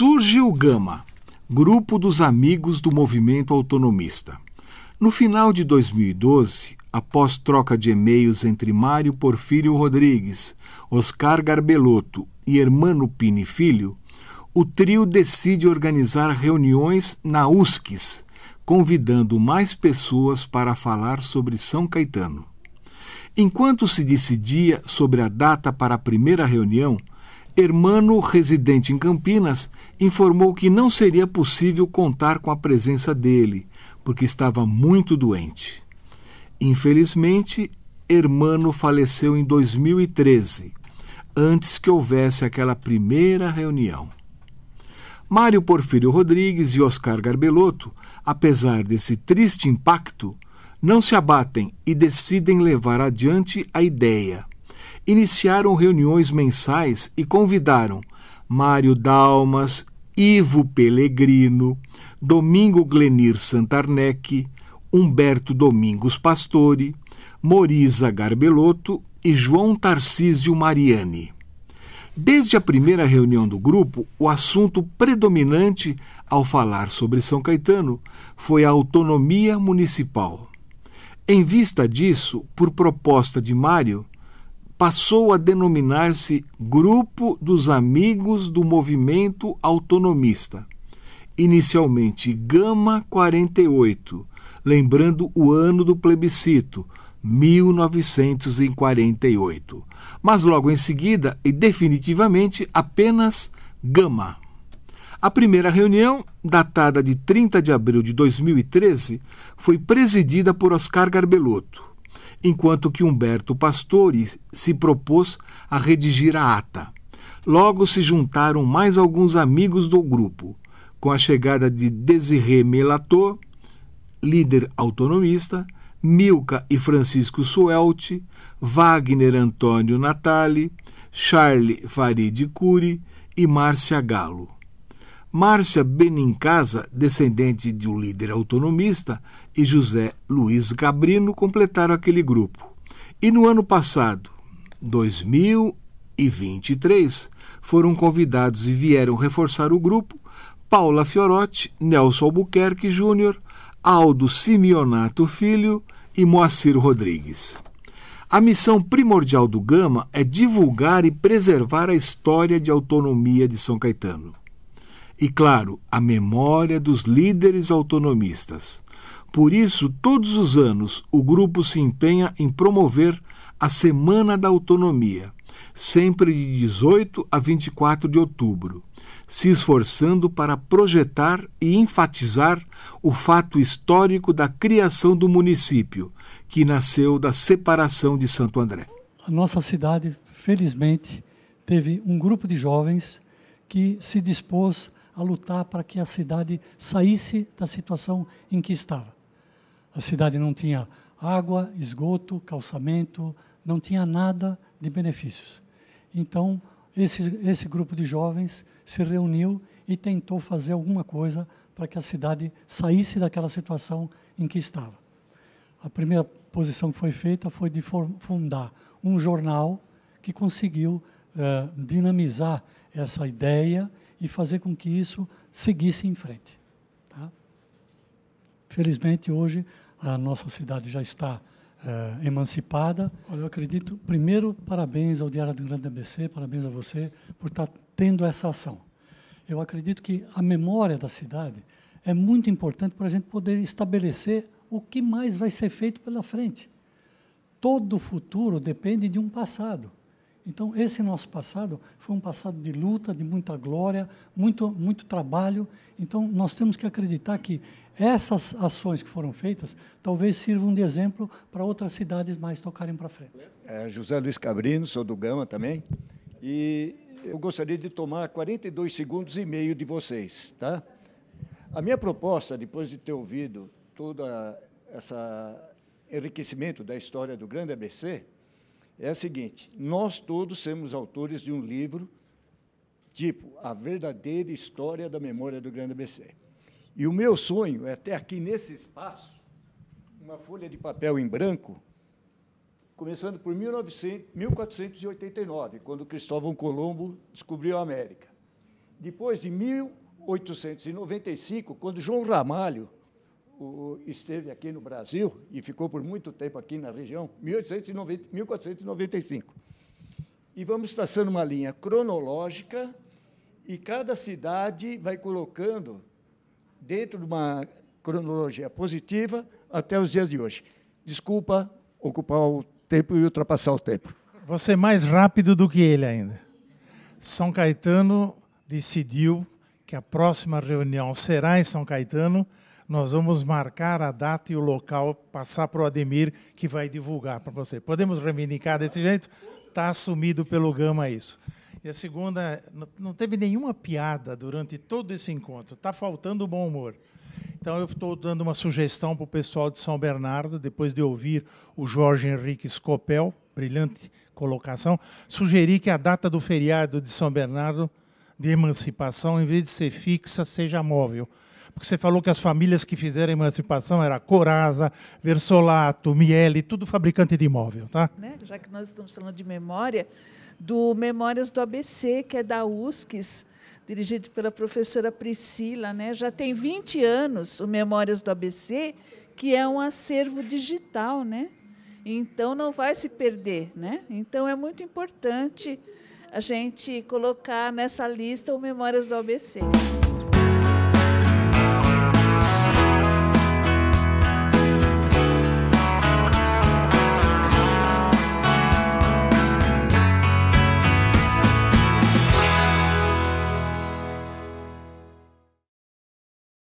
Surge o Gama, grupo dos amigos do movimento autonomista. No final de 2012, após troca de e-mails entre Mário Porfírio Rodrigues, Oscar Garbelotto e Hermano Pini Filho, o trio decide organizar reuniões na USCIS, convidando mais pessoas para falar sobre São Caetano. Enquanto se decidia sobre a data para a primeira reunião, Hermano, residente em Campinas, informou que não seria possível contar com a presença dele, porque estava muito doente. Infelizmente, Hermano faleceu em 2013, antes que houvesse aquela primeira reunião. Mário Porfírio Rodrigues e Oscar Garbelotto, apesar desse triste impacto, não se abatem e decidem levar adiante a ideia iniciaram reuniões mensais e convidaram Mário Dalmas, Ivo Pellegrino, Domingo Glenir Santarnec, Humberto Domingos Pastore, Morisa Garbelotto e João Tarcísio Mariani. Desde a primeira reunião do grupo, o assunto predominante ao falar sobre São Caetano foi a autonomia municipal. Em vista disso, por proposta de Mário, passou a denominar-se Grupo dos Amigos do Movimento Autonomista, inicialmente Gama 48, lembrando o ano do plebiscito, 1948, mas logo em seguida e definitivamente apenas Gama. A primeira reunião, datada de 30 de abril de 2013, foi presidida por Oscar Garbelotto enquanto que Humberto Pastore se propôs a redigir a ata. Logo se juntaram mais alguns amigos do grupo. Com a chegada de Desiré Melator, líder autonomista, Milka e Francisco Suelte, Wagner Antônio Natali, Charles Farid Cury e Márcia Galo. Márcia Benincasa, descendente de um líder autonomista, e José Luiz Gabrino completaram aquele grupo. E no ano passado, 2023, foram convidados e vieram reforçar o grupo Paula Fiorotti, Nelson Albuquerque Júnior, Aldo Simeonato Filho e Moacir Rodrigues. A missão primordial do Gama é divulgar e preservar a história de autonomia de São Caetano e, claro, a memória dos líderes autonomistas. Por isso, todos os anos, o grupo se empenha em promover a Semana da Autonomia, sempre de 18 a 24 de outubro, se esforçando para projetar e enfatizar o fato histórico da criação do município, que nasceu da separação de Santo André. A nossa cidade, felizmente, teve um grupo de jovens que se dispôs a lutar para que a cidade saísse da situação em que estava. A cidade não tinha água, esgoto, calçamento, não tinha nada de benefícios. Então, esse, esse grupo de jovens se reuniu e tentou fazer alguma coisa para que a cidade saísse daquela situação em que estava. A primeira posição que foi feita foi de fundar um jornal que conseguiu eh, dinamizar essa ideia e fazer com que isso seguisse em frente. Tá? Felizmente, hoje, a nossa cidade já está é, emancipada. Olha, eu acredito, primeiro, parabéns ao Diário do Grande ABC, parabéns a você por estar tá tendo essa ação. Eu acredito que a memória da cidade é muito importante para a gente poder estabelecer o que mais vai ser feito pela frente. Todo futuro depende de um passado. Então, esse nosso passado foi um passado de luta, de muita glória, muito, muito trabalho. Então, nós temos que acreditar que essas ações que foram feitas talvez sirvam de exemplo para outras cidades mais tocarem para frente. É, José Luiz Cabrino, sou do Gama também. E eu gostaria de tomar 42 segundos e meio de vocês, tá? A minha proposta, depois de ter ouvido todo esse enriquecimento da história do grande ABC, é a seguinte: nós todos somos autores de um livro tipo A Verdadeira História da Memória do Grande ABC. E o meu sonho é ter aqui nesse espaço uma folha de papel em branco, começando por 1900, 1489, quando Cristóvão Colombo descobriu a América. Depois de 1895, quando João Ramalho o, esteve aqui no Brasil e ficou por muito tempo aqui na região, 1890, 1495. E vamos traçando uma linha cronológica e cada cidade vai colocando dentro de uma cronologia positiva até os dias de hoje. Desculpa ocupar o tempo e ultrapassar o tempo. Você é mais rápido do que ele ainda. São Caetano decidiu que a próxima reunião será em São Caetano nós vamos marcar a data e o local, passar para o Ademir, que vai divulgar para você. Podemos reivindicar desse jeito? Está assumido pelo Gama isso. E a segunda, não teve nenhuma piada durante todo esse encontro. Está faltando bom humor. Então, eu estou dando uma sugestão para o pessoal de São Bernardo, depois de ouvir o Jorge Henrique Scopel, brilhante colocação, sugerir que a data do feriado de São Bernardo de emancipação, em vez de ser fixa, seja móvel porque você falou que as famílias que fizeram emancipação era Coraza, Versolato, Miele, tudo fabricante de imóvel, tá? Né? Já que nós estamos falando de memória, do Memórias do ABC, que é da USCS, dirigido pela professora Priscila, né? Já tem 20 anos o Memórias do ABC, que é um acervo digital, né? Então não vai se perder, né? Então é muito importante a gente colocar nessa lista o Memórias do ABC.